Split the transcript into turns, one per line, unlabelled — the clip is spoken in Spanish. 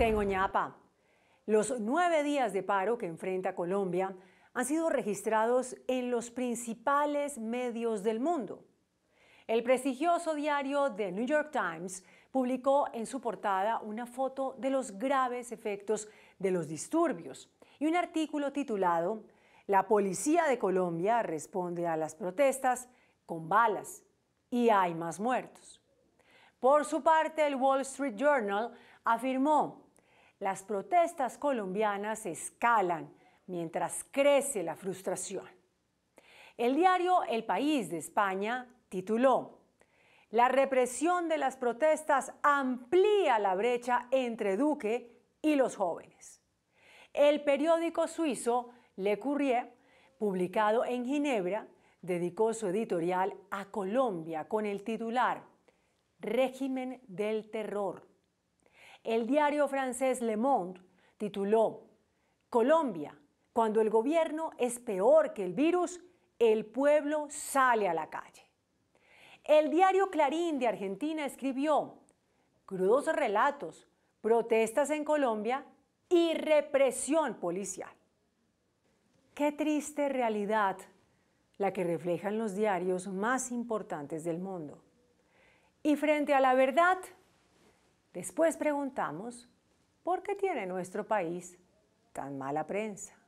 Tengo este en Los nueve días de paro que enfrenta Colombia han sido registrados en los principales medios del mundo. El prestigioso diario The New York Times publicó en su portada una foto de los graves efectos de los disturbios y un artículo titulado La policía de Colombia responde a las protestas con balas y hay más muertos. Por su parte, el Wall Street Journal afirmó las protestas colombianas escalan mientras crece la frustración. El diario El País de España tituló La represión de las protestas amplía la brecha entre Duque y los jóvenes. El periódico suizo Le Courrier, publicado en Ginebra, dedicó su editorial a Colombia con el titular Régimen del Terror. El diario francés Le Monde tituló Colombia, cuando el gobierno es peor que el virus, el pueblo sale a la calle. El diario Clarín de Argentina escribió crudos relatos, protestas en Colombia y represión policial. Qué triste realidad la que reflejan los diarios más importantes del mundo. Y frente a la verdad, Después preguntamos, ¿por qué tiene nuestro país tan mala prensa?